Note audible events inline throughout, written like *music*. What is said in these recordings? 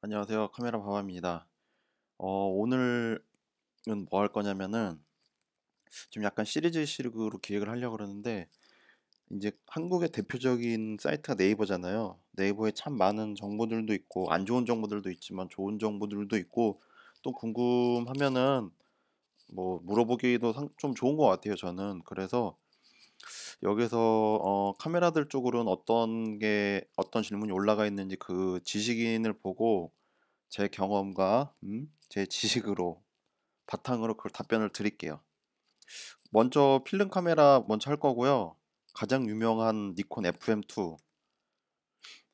안녕하세요 카메라 바바입니다 어, 오늘은 뭐 할 거냐면은 좀 약간 시리즈식으로 기획을 하려고 그러는데 이제 한국의 대표적인 사이트가 네이버잖아요 네이버에 참 많은 정보들도 있고 안 좋은 정보들도 있지만 좋은 정보들도 있고 또 궁금하면은 뭐 물어보기도 좀 좋은 것 같아요 저는 그래서 여기서 어, 카메라들 쪽으로는 어떤 게 어떤 질문이 올라가 있는지 그 지식인을 보고 제 경험과 음, 제 지식으로 바탕으로 그 답변을 드릴게요. 먼저 필름 카메라 먼저 할 거고요. 가장 유명한 니콘 FM2.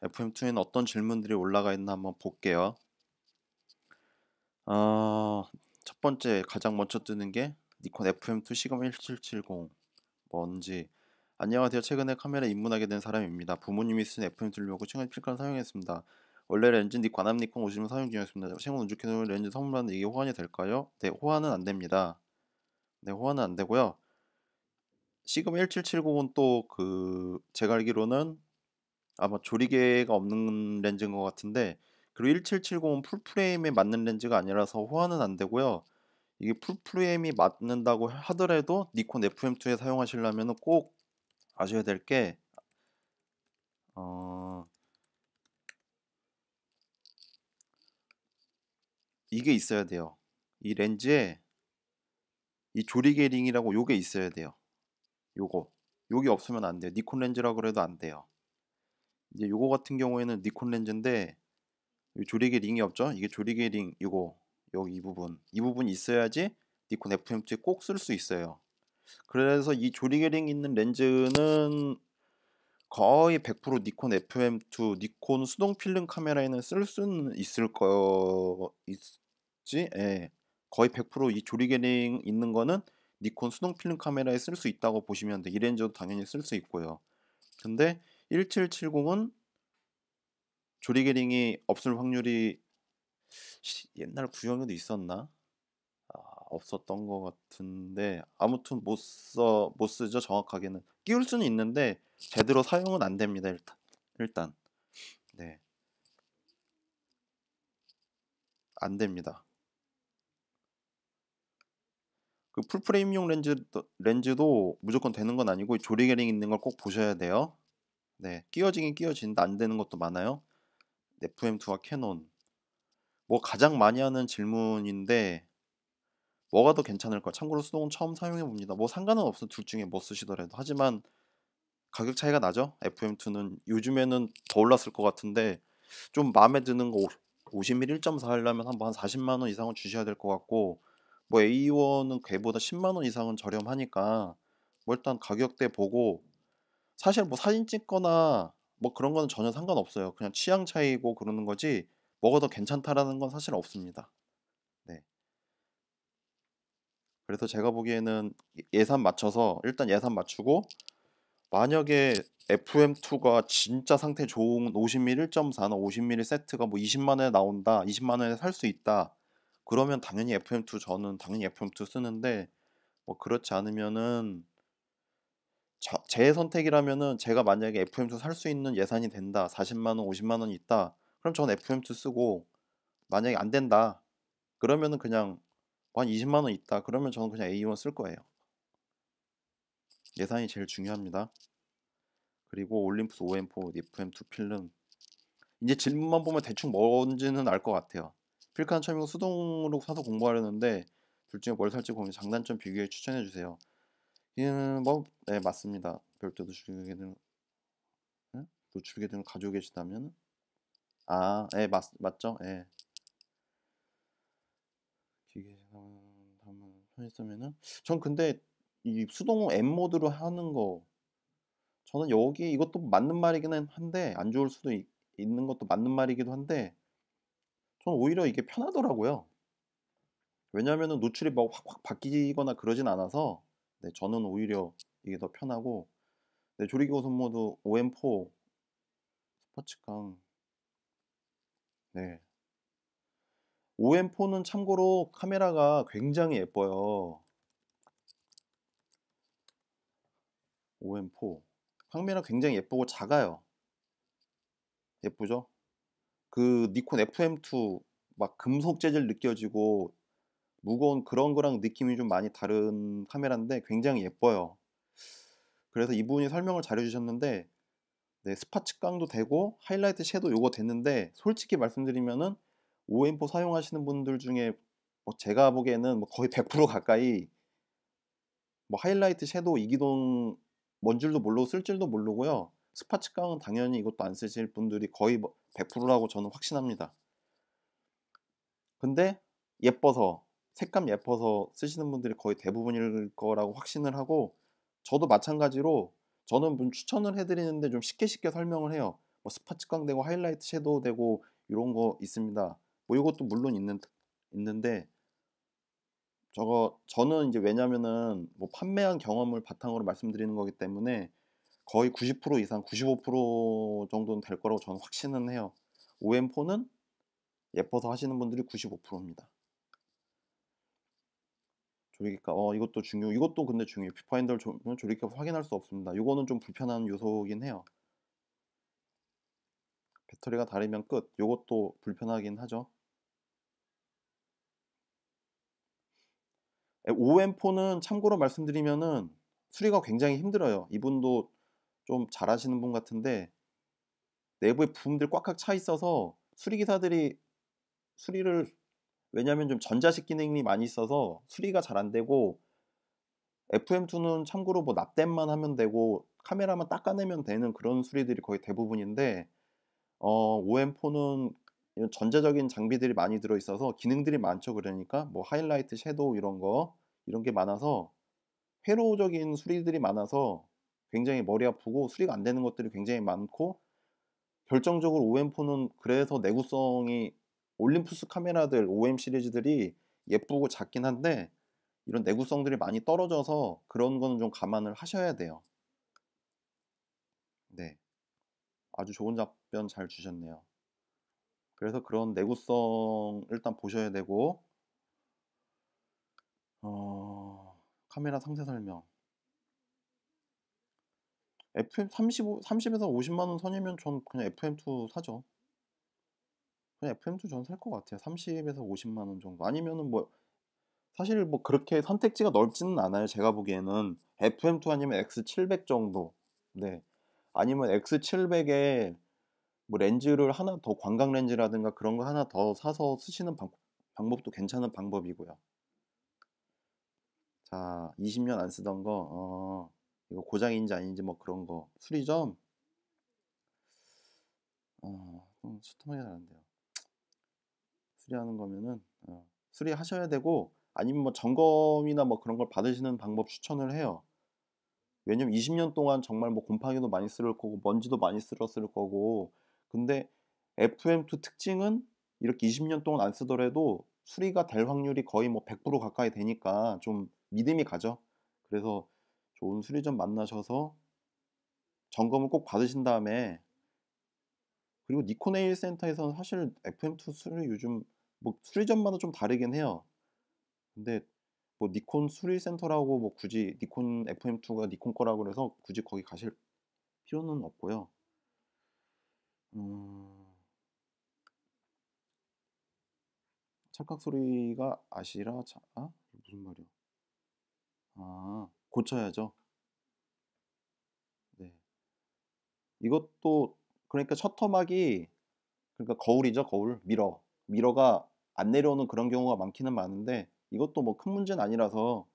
FM2에는 어떤 질문들이 올라가 있나 한번 볼게요. 어, 첫 번째 가장 먼저 뜨는 게 니콘 FM2 시금 그1770 뭔지 안녕하세요. 최근에 카메라 입문하게 된 사람입니다. 부모님이 쓴 FM2려고 를 최근 필카을 사용했습니다. 원래 렌즈 니 관함 니콘 5 0 m 사용 중이었습니다. 생후 눈주캔으 렌즈 선물하는 이게 호환이 될까요? 네, 호환은 안 됩니다. 네, 호환은 안 되고요. 시금 17790은 또 그 제가 알기로는 아마 조리개가 없는 렌즈인 것 같은데 그리고 1 7 7 0은 풀프레임에 맞는 렌즈가 아니라서 호환은 안 되고요. 이게 풀프레임이 맞는다고 하더라도 니콘 FM2에 사용하시려면 꼭 아셔야 될 게 어... 이게 있어야 돼요. 이 렌즈에 이 조리개 링이라고 요게 있어야 돼요. 요거. 요게 없으면 안 돼요. 니콘 렌즈라 그래도 안 돼요. 이제 요거 같은 경우에는 니콘 렌즈인데 조리개 링이 없죠? 이게 조리개 링요거 여기 이 부분 이 부분 있어야지 니콘 FMT 꼭쓸 수 있어요. 그래서 이 조리개 링 있는 렌즈는 거의 100% 니콘 FM2 니콘 수동 필름 카메라에는 쓸 수는 있을 거 있, 있지? 예. 거의 100%이 조리 기능 있는 거는 니콘 수동 필름 카메라에 쓸 수 있다고 보시면 돼. 이렌저도 당연히 쓸 수 있고요. 근데 1770은 조리 기능이 없을 확률이 옛날 구형에도 있었나? 아, 없었던 것 같은데 아무튼 못 써 못 쓰죠 정확하게는 끼울 수는 있는데 제대로 사용은 안 됩니다 일단 일단 네안 됩니다 그 풀프레임용 렌즈, 렌즈도 무조건 되는 건 아니고 조리개링 있는 걸 꼭 보셔야 돼요. 네, 끼워지긴 끼워지는데 안 되는 것도 많아요. FM2와 캐논. 뭐 가장 많이 하는 질문인데 뭐가 더 괜찮을까? 참고로 수동은 처음 사용해 봅니다. 뭐 상관은 없어 둘 중에 뭐 쓰시더라도 하지만 가격 차이가 나죠. FM2는 요즘에는 더 올랐을 것 같은데 좀 마음에 드는 거 50mm 1.4 하려면 한한 40만 원 이상은 주셔야 될 것 같고 뭐 A1은 걔보다 10만 원 이상은 저렴하니까 뭐 일단 가격대 보고 사실 뭐 사진 찍거나 뭐 그런 거는 전혀 상관없어요. 그냥 취향 차이고 그러는 거지 먹어도 괜찮다라는 건 사실 없습니다. 네. 그래서 제가 보기에는 예, 예산 맞춰서 일단 예산 맞추고 만약에 FM2가 진짜 상태 좋은 50mm 1.4나 50mm 세트가 뭐 20만 원에 나온다, 20만 원에 살 수 있다 그러면 당연히 FM2 저는 당연히 FM2 쓰는데 뭐 그렇지 않으면은 저, 제 선택이라면은 제가 만약에 FM2 살 수 있는 예산이 된다 40만 원 50만 원 있다 그럼 저는 FM2 쓰고 만약에 안 된다 그러면은 그냥 한 20만 원 있다 그러면 저는 그냥 A1 쓸 거예요 예산이 제일 중요합니다 그리고 올림푸스 OM4 FM2 필름 이제 질문만 보면 대충 뭔지는 알 것 같아요 필칸 첨용 수동으로 사서 공부하려는데 둘 중에 뭘 살지 고민 장단점 비교해 추천해 주세요. 얘는 뭐, 네 맞습니다. 별도 노출계는 네? 노출계들은 가지고 계시다면 아, 예, 네, 맞, 맞죠? 예. 네. 기계 한번 편의점에은전 근데 이 수동 M 모드로 하는 거 저는 여기 이것도 맞는 말이기는 한데 안 좋을 수도 있, 있는 것도 맞는 말이기도 한데 저는 오히려 이게 편하더라고요. 왜냐하면 노출이 막 확 확 바뀌거나 그러진 않아서 네, 저는 오히려 이게 더 편하고 네, 조리기구 손모드 OM4 스포츠강 네 OM4는 참고로 카메라가 굉장히 예뻐요 OM4 카메라 굉장히 예쁘고 작아요 예쁘죠? 그 니콘 FM2 막 금속 재질 느껴지고 무거운 그런 거랑 느낌이 좀 많이 다른 카메라인데 굉장히 예뻐요. 그래서 이분이 설명을 잘해주셨는데 네, 스파츠광도 되고 하이라이트 섀도 요거 됐는데 솔직히 말씀드리면은 OM4 사용하시는 분들 중에 뭐 제가 보기에는 뭐 거의 100% 가까이 뭐 하이라이트 섀도 이기동 뭔 줄도 모르고 쓸 줄도 모르고요. 스파 츠강은 당연히 이것도 안 쓰실 분들이 거의 100%라고 뭐 저는 확신합니다. 근데 예뻐서 색감 예뻐서 쓰시는 분들이 거의 대부분일 거라고 확신을 하고 저도 마찬가지로 저는 좀 추천을 해드리는데 좀 쉽게 쉽게 설명을 해요. 뭐스파츠광되고 하이라이트 섀도우 되고 이런 거 있습니다. 뭐 이것도 물론 있는 있는데 저거 저는 이제 왜냐면은 뭐 판매한 경험을 바탕으로 말씀드리는 거기 때문에 거의 90% 이상 95% 정도는 될 거라고 저는 확신은 해요. OM4는 예뻐서 하시는 분들이 95%입니다. 조리기값 어 이것도 중요 이것도 근데 중요해요. 뷰파인더를 조리기값 확인할 수 없습니다. 이거는 좀 불편한 요소긴 해요. 배터리가 다르면 끝. 이것도 불편하긴 하죠. OM4는 참고로 말씀드리면은 수리가 굉장히 힘들어요. 이분도 좀 잘하시는 분 같은데 내부에 붐들 꽉꽉 차 있어서 수리 기사들이 수리를 왜냐하면 좀 전자식 기능이 많이 있어서 수리가 잘 안 되고 FM2는 참고로 뭐 납땜만 하면 되고 카메라만 닦아내면 되는 그런 수리들이 거의 대부분인데 어, OM4는 이런 전자적인 장비들이 많이 들어 있어서 기능들이 많죠. 그러니까 뭐 하이라이트, 섀도우 이런 거 이런 게 많아서 회로적인 수리들이 많아서 굉장히 머리 아프고 수리가 안 되는 것들이 굉장히 많고 결정적으로 OM4는 그래서 내구성이 올림푸스 카메라들 OM 시리즈들이 예쁘고 작긴 한데 이런 내구성들이 많이 떨어져서 그런 거는 좀 감안을 하셔야 돼요. 네. 아주 좋은 답변 잘 주셨네요. 그래서 그런 내구성 일단 보셔야 되고 어... 카메라 상세 설명 FM 35, 30에서 50만원 선이면 전 그냥 FM2 사죠. 그냥 FM2 전 살 것 같아요. 30에서 50만원 정도. 아니면은 뭐, 사실 뭐 그렇게 선택지가 넓지는 않아요. 제가 보기에는. FM2 아니면 X700 정도. 네. 아니면 X700에 뭐 렌즈를 하나 더 광각 렌즈라든가 그런 거 하나 더 사서 쓰시는 방, 방법도 괜찮은 방법이고요. 자, 20년 안 쓰던 거, 어. 이거 고장인지 아닌지 뭐 그런 거 수리점 어, 좀 소통하게 잘안돼요 수리하는 거면은 어, 수리하셔야 되고 아니면 뭐 점검이나 뭐 그런 걸 받으시는 방법 추천을 해요. 왜냐면 20년 동안 정말 뭐 곰팡이도 많이 쓸 거고 먼지도 많이 쓸었을 거고 근데 FM2 특징은 이렇게 20년 동안 안 쓰더라도 수리가 될 확률이 거의 뭐 100% 가까이 되니까 좀 믿음이 가죠. 그래서 좋은 수리점 만나셔서 점검을 꼭 받으신 다음에 그리고 니콘 A1 센터에서는 사실 FM2 수리 요즘 뭐 수리점마다 좀 다르긴 해요. 근데 뭐 니콘 수리 센터라고 뭐 굳이 니콘 FM2가 니콘 거라고 그래서 굳이 거기 가실 필요는 없고요. 음... 착각 소리가 아시라 자 아? 무슨 말이야? 고쳐야죠. 네. 이것도 그러니까 셔터막이 그러니까 거울이죠 거울 미러 미러가 안 내려오는 그런 경우가 많기는 많은데 이것도 뭐 큰 문제는 아니라서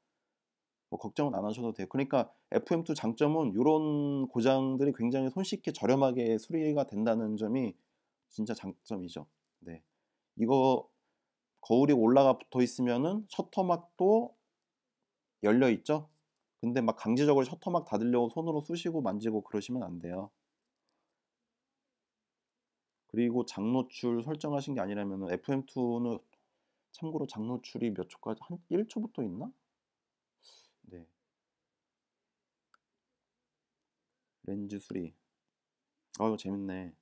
뭐 걱정은 안 하셔도 돼요. 그러니까 FM2 장점은 이런 고장들이 굉장히 손쉽게 저렴하게 수리가 된다는 점이 진짜 장점이죠. 네. 이거 거울이 올라가 붙어 있으면은 셔터막도 열려 있죠. 근데 막 강제적으로 셔터 막 닫으려고 손으로 쑤시고 만지고 그러시면 안 돼요. 그리고 장노출 설정하신 게 아니라면 FM2는 참고로 장노출이 몇 초까지 한 1초부터 있나? 네. 렌즈 수리. 아 이거 재밌네.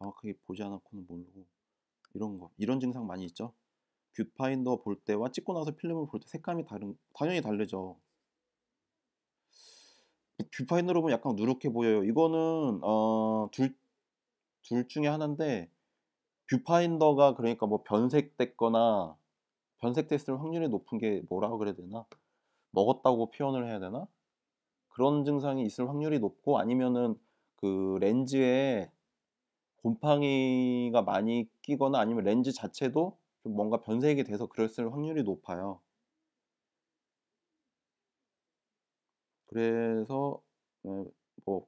정확하게 보지 않았고는 모르고 이런 거 이런 증상 많이 있죠. 뷰파인더 볼 때와 찍고 나서 필름을 볼 때 색감이 다른 당연히 다르죠. 뷰파인더로 보면 약간 누렇게 보여요. 이거는 어, 둘, 둘 중에 하나인데 뷰파인더가 그러니까 뭐 변색됐거나 변색됐을 확률이 높은 게 뭐라고 그래야 되나? 먹었다고 표현을 해야 되나? 그런 증상이 있을 확률이 높고 아니면은 그 렌즈에 곰팡이가 많이 끼거나 아니면 렌즈 자체도 좀 뭔가 변색이 돼서 그랬을 확률이 높아요. 그래서 어, 뭐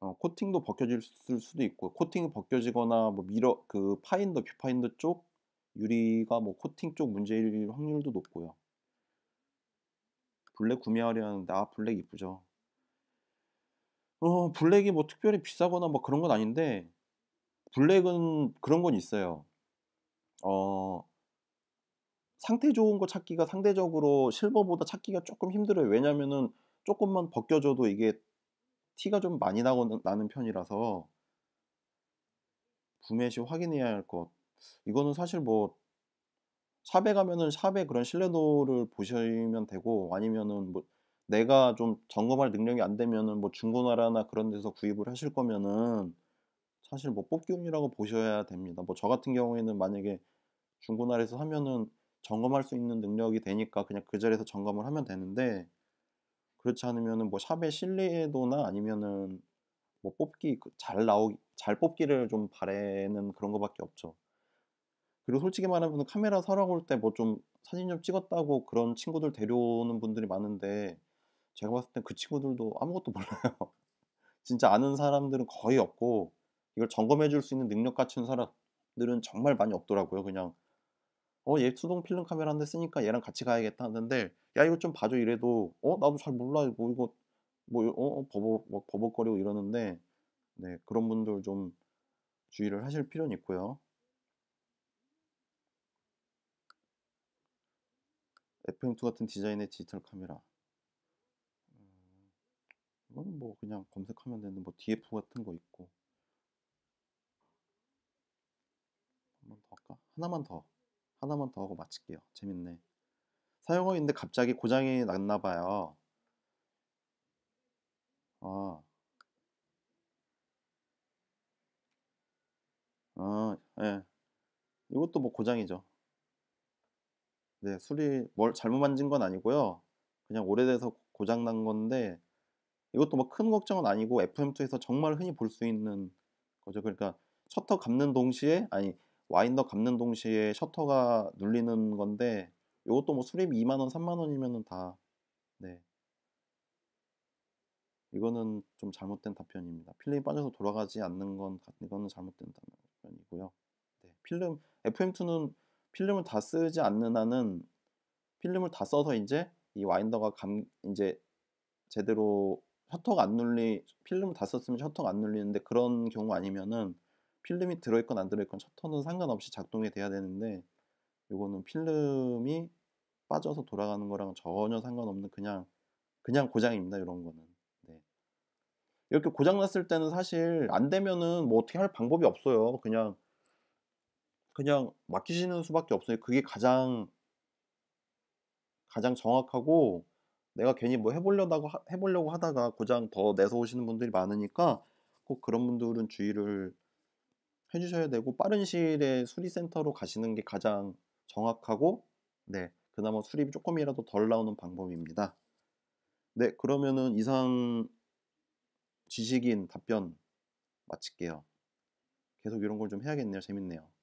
어, 코팅도 벗겨질 수도 있고 코팅이 벗겨지거나 뭐 미러 그 파인더 뷰파인더 쪽 유리가 뭐 코팅 쪽 문제일 확률도 높고요. 블랙 구매하려는데 아 블랙 이쁘죠. 어, 블랙이 뭐 특별히 비싸거나 뭐 그런 건 아닌데 블랙은 그런 건 있어요. 어, 상태 좋은 거 찾기가 상대적으로 실버보다 찾기가 조금 힘들어요. 왜냐면은 조금만 벗겨져도 이게 티가 좀 많이 나고 나는 편이라서 구매 시 확인해야 할 것. 이거는 사실 뭐 샵에 가면은 샵에 그런 신뢰도를 보시면 되고 아니면은 뭐 내가 좀 점검할 능력이 안 되면은 뭐 중고나라나 그런 데서 구입을 하실 거면은 사실 뭐뽑기용이라고 보셔야 됩니다. 뭐 저 같은 경우에는 만약에 중고나라에서 하면은 점검할 수 있는 능력이 되니까 그냥 그 자리에서 점검을 하면 되는데 그렇지 않으면은 뭐 샵의 신뢰도나 아니면은 뭐 뽑기 그 잘 나오기 잘 뽑기를 좀 바래는 그런 거밖에 없죠. 그리고 솔직히 말하면 카메라 사러 올 때 뭐 좀 사진 좀 찍었다고 그런 친구들 데려오는 분들이 많은데 제가 봤을 땐 그 친구들도 아무것도 몰라요. *laughs* 진짜 아는 사람들은 거의 없고 이걸 점검해 줄 수 있는 능력 갖춘 사람들은 정말 많이 없더라고요. 그냥 어, 얘 수동 필름 카메라 한대 쓰니까 얘랑 같이 가야겠다 하는데 야 이거 좀 봐줘 이래도 어 나도 잘 몰라 뭐 이거 뭐 어, 어 버벅 막 뭐 버벅거리고 이러는데 네 그런 분들 좀 주의를 하실 필요는 있고요. FM2 같은 디자인의 디지털 카메라 이건 뭐 그냥 검색하면 되는 뭐 DF 같은 거 있고 한 번 더 할까? 하나만 더 하나만 더 하고 마칠게요 재밌네 사용하고 있는데 갑자기 고장이 났나 봐요 아, 아, 예. 이것도 뭐 고장이죠. 네, 술이 뭘 잘못 만진 건 아니고요. 그냥 오래돼서 고장 난 건데 이것도 뭐 큰 걱정은 아니고 FM2에서 정말 흔히 볼 수 있는 거죠. 그러니까 셔터 감는 동시에 아니 와인더 감는 동시에 셔터가 눌리는 건데 이것도 뭐 수립 2만 원, 3만 원이면은 다 네. 이거는 좀 잘못된 답변입니다. 필름이 빠져서 돌아가지 않는 건 이거는 잘못된 답변이고요. 네. 필름 FM2는 필름을 다 쓰지 않는 한은 필름을 다 써서 이제 이 와인더가 감 이제 제대로 셔터가 안 눌리 필름 다 썼으면 셔터가 안 눌리는데 그런 경우 아니면은 필름이 들어있건 안 들어있건 셔터는 상관없이 작동이 돼야 되는데 요거는 필름이 빠져서 돌아가는 거랑 전혀 상관없는 그냥 그냥 고장입니다 이런 거는 네. 이렇게 고장 났을 때는 사실 안 되면은 뭐 어떻게 할 방법이 없어요 그냥 그냥 맡기시는 수밖에 없어요 그게 가장 가장 정확하고 내가 괜히 뭐 해보려다고 하, 해보려고 하다가 고장 더 내서 오시는 분들이 많으니까 꼭 그런 분들은 주의를 해주셔야 되고 빠른 시일에 수리센터로 가시는 게 가장 정확하고 네 그나마 수리비 조금이라도 덜 나오는 방법입니다. 네 그러면은 이상 지식인 답변 마칠게요. 계속 이런 걸 좀 해야겠네요. 재밌네요.